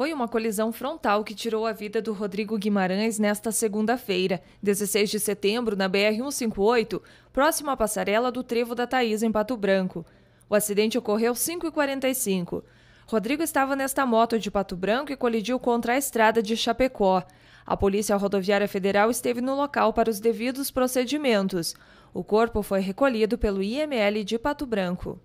Foi uma colisão frontal que tirou a vida do Rodrigo Guimarães nesta segunda-feira, 16 de setembro, na BR-158, próximo à passarela do Trevo da Thaís, em Pato Branco. O acidente ocorreu 5h45. Rodrigo estava nesta moto de Pato Branco e colidiu contra a estrada de Chapecó. A Polícia Rodoviária Federal esteve no local para os devidos procedimentos. O corpo foi recolhido pelo IML de Pato Branco.